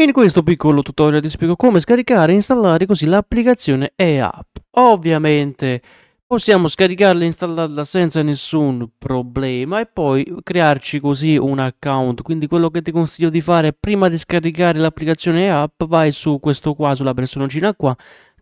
In questo piccolo tutorial ti spiego come scaricare e installare così l'applicazione e-app. Ovviamente possiamo scaricarla e installarla senza nessun problema e poi crearci così un account. Quindi quello che ti consiglio di fare prima di scaricare l'applicazione e-app vai su questo qua, sulla personcina qua,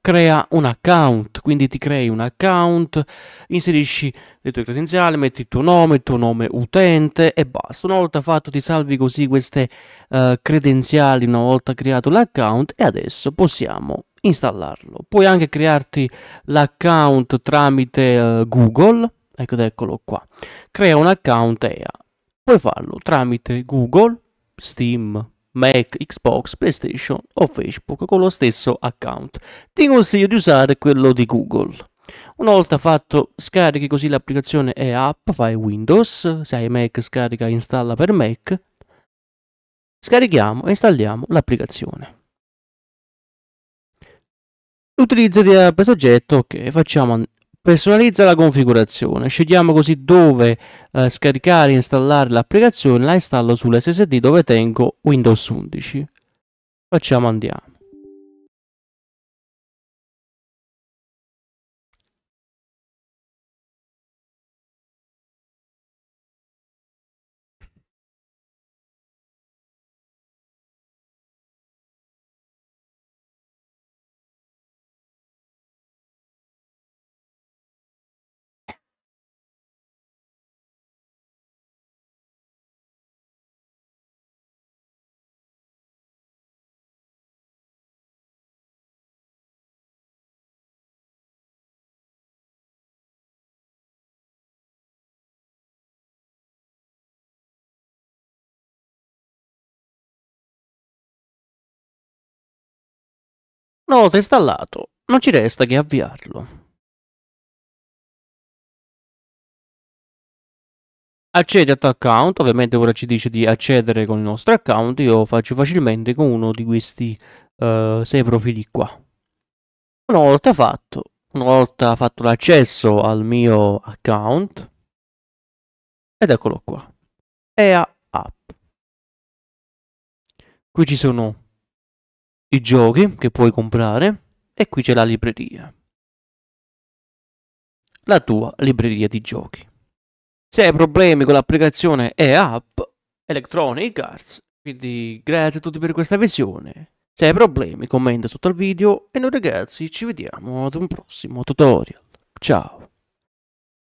crea un account, quindi ti crei un account, inserisci le tue credenziali, metti il tuo nome, il tuo nome utente e basta. Una volta fatto ti salvi così queste uh, credenziali, una volta creato l'account e adesso possiamo installarlo. Puoi anche crearti l'account tramite uh, Google, ecco, eccolo qua. Crea un account EA. Puoi farlo tramite Google, Steam, Mac, Xbox, PlayStation o Facebook con lo stesso account. Ti consiglio di usare quello di Google. Una volta fatto, scarichi così l'applicazione e app, fai Windows, se hai Mac scarica e installa per Mac. Scarichiamo e installiamo l'applicazione. Utilizzo di app soggetto, ok, facciamo Personalizza la configurazione, scegliamo così dove eh, scaricare e installare l'applicazione, la installo sull'SSD dove tengo Windows 11. Facciamo andiamo. Una volta installato, non ci resta che avviarlo. Accedi al tuo account, ovviamente ora ci dice di accedere con il nostro account, io faccio facilmente con uno di questi uh, sei profili qua. Una volta fatto, una volta fatto l'accesso al mio account, ed eccolo qua, EA App. Qui ci sono i giochi che puoi comprare e qui c'è la libreria. La tua libreria di giochi. Se hai problemi con l'applicazione e app, Electronic Arts, quindi grazie a tutti per questa visione. Se hai problemi commenta sotto al video e noi ragazzi ci vediamo ad un prossimo tutorial. Ciao!